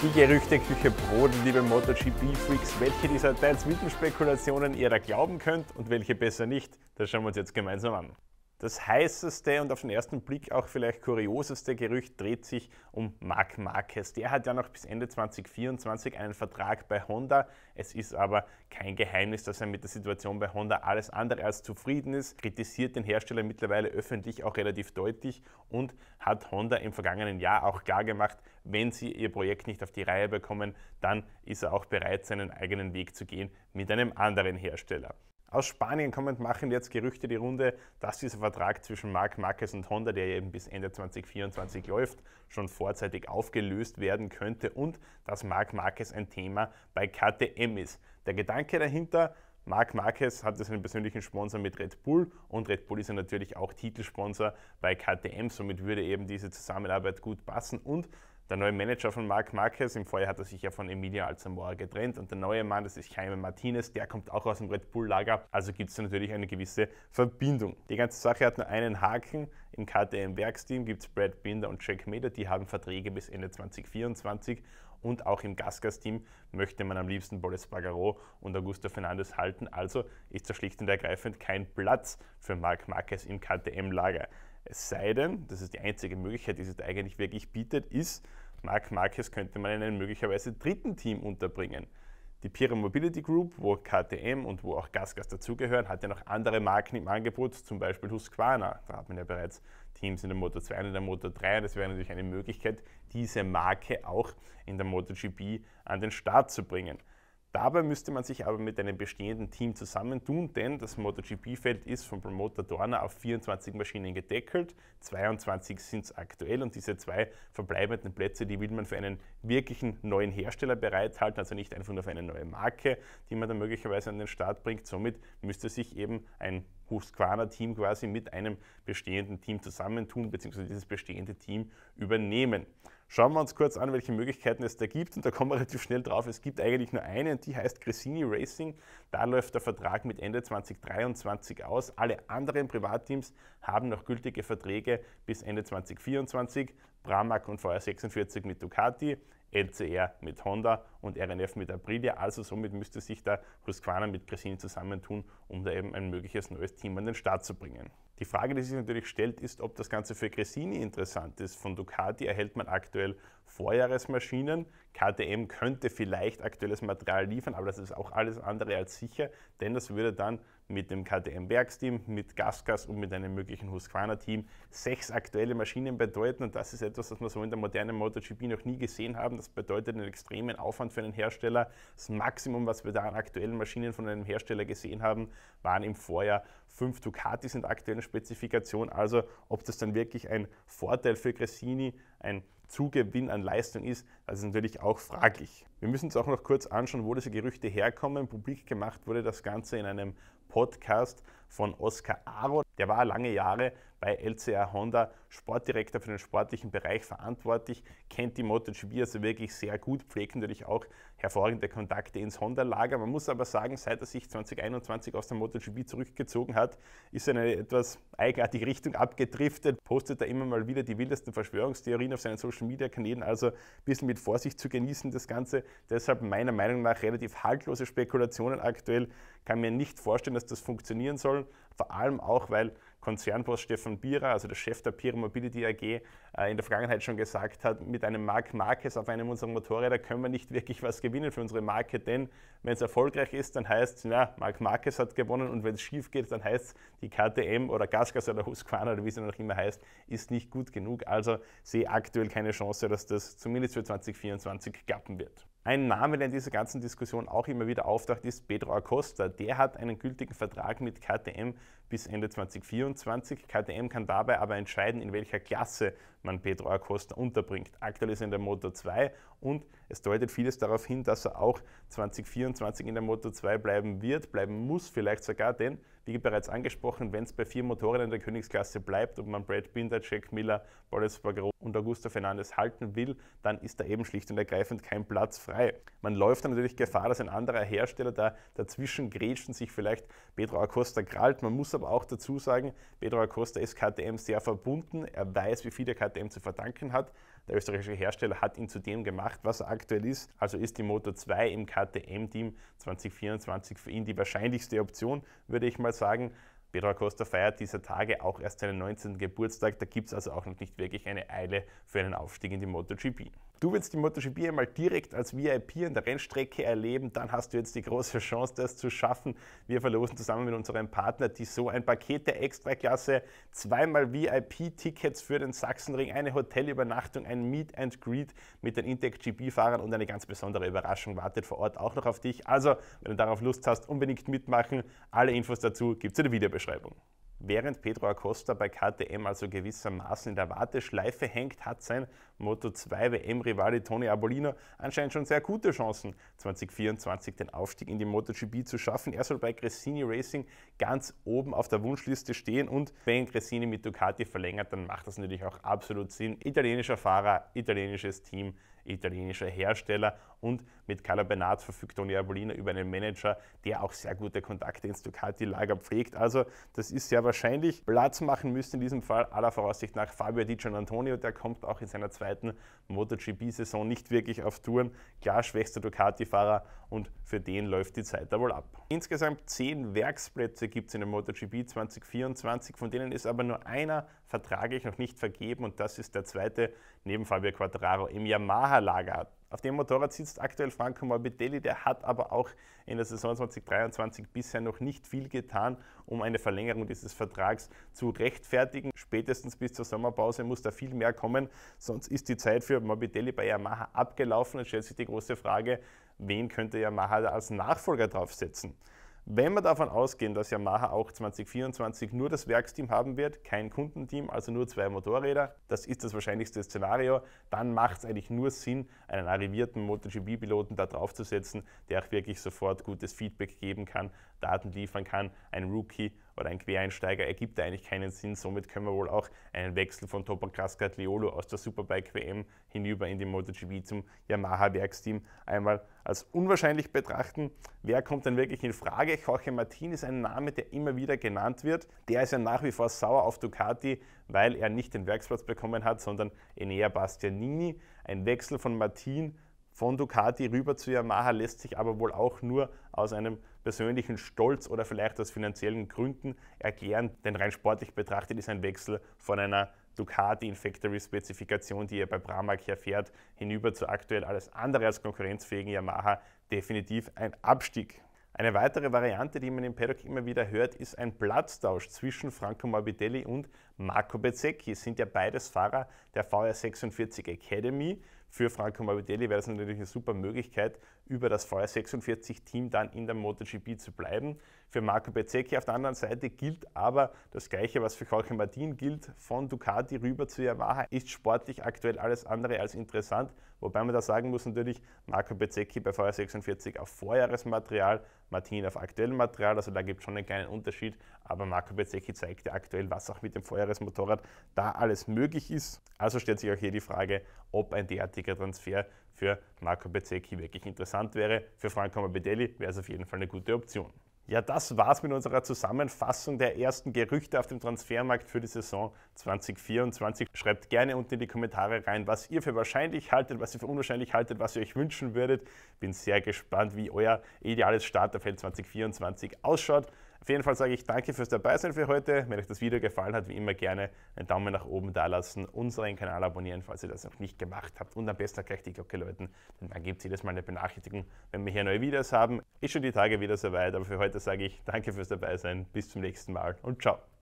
Die Gerüchteküche Brot, liebe MotoGP-Freaks, welche dieser teils wilden Spekulationen ihr da glauben könnt und welche besser nicht, das schauen wir uns jetzt gemeinsam an. Das heißeste und auf den ersten Blick auch vielleicht kurioseste Gerücht dreht sich um Marc Marquez. Der hat ja noch bis Ende 2024 einen Vertrag bei Honda. Es ist aber kein Geheimnis, dass er mit der Situation bei Honda alles andere als zufrieden ist, kritisiert den Hersteller mittlerweile öffentlich auch relativ deutlich und hat Honda im vergangenen Jahr auch klar gemacht, wenn sie ihr Projekt nicht auf die Reihe bekommen, dann ist er auch bereit, seinen eigenen Weg zu gehen mit einem anderen Hersteller. Aus Spanien kommend machen jetzt Gerüchte die Runde, dass dieser Vertrag zwischen Marc Marquez und Honda, der eben bis Ende 2024 läuft, schon vorzeitig aufgelöst werden könnte und dass Marc Marquez ein Thema bei KTM ist. Der Gedanke dahinter, Marc Marquez hat seinen persönlichen Sponsor mit Red Bull und Red Bull ist ja natürlich auch Titelsponsor bei KTM, somit würde eben diese Zusammenarbeit gut passen und der neue Manager von Marc Marquez, im Vorjahr hat er sich ja von Emilio Alzamora getrennt und der neue Mann, das ist Jaime Martinez, der kommt auch aus dem Red Bull-Lager, also gibt es natürlich eine gewisse Verbindung. Die ganze Sache hat nur einen Haken, im KTM-Werksteam gibt es Brad Binder und Jack Meder, die haben Verträge bis Ende 2024 und auch im Gasgas-Team möchte man am liebsten Boris Bagaro und Augusto Fernandes halten. Also ist da schlicht und ergreifend kein Platz für Marc Marquez im KTM-Lager. Es sei denn, das ist die einzige Möglichkeit, die es eigentlich wirklich bietet, ist, Marc Marquez könnte man in einem möglicherweise dritten Team unterbringen. Die Pira Mobility Group, wo KTM und wo auch Gasgas dazugehören, hat ja noch andere Marken im Angebot, zum Beispiel Husqvarna. Da hat man ja bereits Teams in der Motor 2 und in der Motor 3. Das wäre natürlich eine Möglichkeit, diese Marke auch in der MotoGP an den Start zu bringen. Dabei müsste man sich aber mit einem bestehenden Team zusammentun, denn das MotoGP-Feld ist vom Promoter Dorner auf 24 Maschinen gedeckelt, 22 sind es aktuell und diese zwei verbleibenden Plätze, die will man für einen wirklichen neuen Hersteller bereithalten, also nicht einfach nur für eine neue Marke, die man dann möglicherweise an den Start bringt. Somit müsste sich eben ein Husqvarna-Team quasi mit einem bestehenden Team zusammentun, beziehungsweise dieses bestehende Team übernehmen. Schauen wir uns kurz an, welche Möglichkeiten es da gibt. Und da kommen wir relativ schnell drauf. Es gibt eigentlich nur eine und die heißt Gresini Racing. Da läuft der Vertrag mit Ende 2023 aus. Alle anderen Privatteams haben noch gültige Verträge bis Ende 2024. Pramac und VR46 mit Ducati. LCR mit Honda und RNF mit Aprilia. Also somit müsste sich da Husqvarna mit Cresini zusammentun, um da eben ein mögliches neues Team an den Start zu bringen. Die Frage, die sich natürlich stellt, ist, ob das Ganze für Cresini interessant ist. Von Ducati erhält man aktuell Vorjahresmaschinen. KTM könnte vielleicht aktuelles Material liefern, aber das ist auch alles andere als sicher, denn das würde dann mit dem KTM-Werksteam, mit Gasgas und mit einem möglichen Husqvarna-Team sechs aktuelle Maschinen bedeuten. Und das ist etwas, was wir so in der modernen MotoGP noch nie gesehen haben. Das bedeutet einen extremen Aufwand für einen Hersteller. Das Maximum, was wir da an aktuellen Maschinen von einem Hersteller gesehen haben, waren im Vorjahr fünf Ducatis in der aktuellen Spezifikation. Also ob das dann wirklich ein Vorteil für Cressini, ein Zugewinn an Leistung ist, das ist natürlich auch fraglich. Wir müssen uns auch noch kurz anschauen, wo diese Gerüchte herkommen. Publik gemacht wurde das Ganze in einem Podcast von Oskar Aro. Der war lange Jahre bei LCA Honda, Sportdirektor für den sportlichen Bereich verantwortlich, kennt die MotoGP also wirklich sehr gut, pflegt natürlich auch hervorragende Kontakte ins Honda-Lager. Man muss aber sagen, seit er sich 2021 aus der MotoGP zurückgezogen hat, ist er in eine etwas eigenartige Richtung abgedriftet, postet da immer mal wieder die wildesten Verschwörungstheorien auf seinen Social-Media-Kanälen, also ein bisschen mit Vorsicht zu genießen das Ganze. Deshalb meiner Meinung nach relativ haltlose Spekulationen aktuell. Kann mir nicht vorstellen, dass das funktionieren soll, vor allem auch, weil Konzernboss Stefan Bierer, also der Chef der Bierer Mobility AG, äh, in der Vergangenheit schon gesagt hat, mit einem Marc Marquez auf einem unserer Motorräder können wir nicht wirklich was gewinnen für unsere Marke, denn wenn es erfolgreich ist, dann heißt es, na, Marc Marquez hat gewonnen und wenn es schief geht, dann heißt es, die KTM oder Gasgas oder Husqvarna oder wie sie noch immer heißt, ist nicht gut genug. Also sehe aktuell keine Chance, dass das zumindest für 2024 klappen wird. Ein Name, der in dieser ganzen Diskussion auch immer wieder auftaucht, ist Pedro Acosta. Der hat einen gültigen Vertrag mit KTM bis Ende 2024. KTM kann dabei aber entscheiden, in welcher Klasse man Pedro Acosta unterbringt. Aktuell ist er in der Moto 2 und es deutet vieles darauf hin, dass er auch 2024 in der Moto 2 bleiben wird, bleiben muss, vielleicht sogar, denn, wie bereits angesprochen, wenn es bei vier Motoren in der Königsklasse bleibt und man Brad Binder, Jack Miller, Boris Bagro und Augusto Fernandes halten will, dann ist da eben schlicht und ergreifend kein Platz frei. Man läuft dann natürlich Gefahr, dass ein anderer Hersteller da dazwischen grätscht und sich vielleicht Pedro Acosta krallt. Man muss aber auch dazu sagen, Pedro Acosta ist KTM sehr verbunden, er weiß, wie viele KTM Vergangenheit dem zu verdanken hat. Der österreichische Hersteller hat ihn zu dem gemacht, was er aktuell ist. Also ist die Moto 2 im KTM-Team 2024 für ihn die wahrscheinlichste Option, würde ich mal sagen. Pedro Acosta feiert dieser Tage auch erst seinen 19. Geburtstag, da gibt es also auch noch nicht wirklich eine Eile für einen Aufstieg in die MotoGP. Du willst die MotoGP einmal direkt als VIP an der Rennstrecke erleben, dann hast du jetzt die große Chance, das zu schaffen. Wir verlosen zusammen mit unserem Partner die so ein Paket der Extraklasse, zweimal VIP-Tickets für den Sachsenring, eine Hotelübernachtung, ein Meet and Greet mit den Intec GP-Fahrern und eine ganz besondere Überraschung wartet vor Ort auch noch auf dich. Also, wenn du darauf Lust hast, unbedingt mitmachen. Alle Infos dazu gibt es in der Videobeschreibung. Stellenbeschreibung. Während Pedro Acosta bei KTM also gewissermaßen in der Warteschleife hängt, hat sein Moto2 WM-Rivale Tony Abolino anscheinend schon sehr gute Chancen, 2024 den Aufstieg in die MotoGP zu schaffen. Er soll bei Cressini Racing ganz oben auf der Wunschliste stehen und wenn Cressini mit Ducati verlängert, dann macht das natürlich auch absolut Sinn. Italienischer Fahrer, italienisches Team, italienischer Hersteller. Und mit Carla verfügt Toni Abolina über einen Manager, der auch sehr gute Kontakte ins Ducati-Lager pflegt. Also das ist sehr wahrscheinlich. Platz machen müsste in diesem Fall aller Voraussicht nach Fabio Di Antonio. Der kommt auch in seiner zweiten MotoGP-Saison nicht wirklich auf Touren. Klar schwächster Ducati-Fahrer und für den läuft die Zeit da wohl ab. Insgesamt zehn Werksplätze gibt es in der MotoGP 2024, von denen ist aber nur einer vertraglich noch nicht vergeben und das ist der zweite neben Fabio Quattraro im Yamaha Trainerlager. Auf dem Motorrad sitzt aktuell Franco Morbidelli, der hat aber auch in der Saison 2023 bisher noch nicht viel getan, um eine Verlängerung dieses Vertrags zu rechtfertigen. Spätestens bis zur Sommerpause muss da viel mehr kommen, sonst ist die Zeit für Morbidelli bei Yamaha abgelaufen und stellt sich die große Frage, wen könnte Yamaha da als Nachfolger draufsetzen? Wenn wir davon ausgehen, dass Yamaha auch 2024 nur das Werksteam haben wird, kein Kundenteam, also nur zwei Motorräder, das ist das wahrscheinlichste Szenario, dann macht es eigentlich nur Sinn, einen arrivierten MotoGP-Piloten da draufzusetzen, der auch wirklich sofort gutes Feedback geben kann, Daten liefern kann, ein Rookie oder ein Quereinsteiger ergibt eigentlich keinen Sinn. Somit können wir wohl auch einen Wechsel von Topakras Leolo aus der Superbike WM hinüber in die MotoGP zum Yamaha-Werksteam einmal als unwahrscheinlich betrachten. Wer kommt denn wirklich in Frage? Jorge Martin ist ein Name, der immer wieder genannt wird. Der ist ja nach wie vor sauer auf Ducati, weil er nicht den Werksplatz bekommen hat, sondern Enea Bastianini. Ein Wechsel von Martin von Ducati rüber zu Yamaha lässt sich aber wohl auch nur aus einem persönlichen Stolz oder vielleicht aus finanziellen Gründen erklären, denn rein sportlich betrachtet ist ein Wechsel von einer Ducati in Factory-Spezifikation, die er bei Pramac herfährt, hinüber zu aktuell alles andere als konkurrenzfähigen Yamaha definitiv ein Abstieg. Eine weitere Variante, die man im Paddock immer wieder hört, ist ein Platztausch zwischen Franco Morbidelli und Marco Bezzecchi. Es sind ja beides Fahrer der VR46 Academy für Franco Morbidelli wäre das natürlich eine super Möglichkeit, über das VR46-Team dann in der MotoGP zu bleiben. Für Marco Bezzecchi auf der anderen Seite gilt aber das Gleiche, was für Jorge Martin gilt. Von Ducati rüber zu Yamaha ist sportlich aktuell alles andere als interessant. Wobei man da sagen muss natürlich, Marco Bezzecchi bei VR46 auf Vorjahresmaterial, Martin auf aktuellem Material, also da gibt es schon einen kleinen Unterschied, aber Marco Bezzecchi zeigt ja aktuell, was auch mit dem Vorjahresmotorrad da alles möglich ist. Also stellt sich auch hier die Frage, ob ein derartiger Transfer für Marco Bezzecchi wirklich interessant wäre. Für Franco Morbidelli wäre es auf jeden Fall eine gute Option. Ja, das war's mit unserer Zusammenfassung der ersten Gerüchte auf dem Transfermarkt für die Saison 2024. Schreibt gerne unten in die Kommentare rein, was ihr für wahrscheinlich haltet, was ihr für unwahrscheinlich haltet, was ihr euch wünschen würdet. Bin sehr gespannt, wie euer ideales Starterfeld 2024 ausschaut. Auf jeden Fall sage ich danke fürs Dabeisein für heute. Wenn euch das Video gefallen hat, wie immer gerne einen Daumen nach oben da lassen, unseren Kanal abonnieren, falls ihr das noch nicht gemacht habt und am besten gleich die Glocke läuten, denn dann gibt es jedes Mal eine Benachrichtigung, wenn wir hier neue Videos haben. Ist schon die Tage wieder soweit, aber für heute sage ich danke fürs Dabeisein, bis zum nächsten Mal und ciao.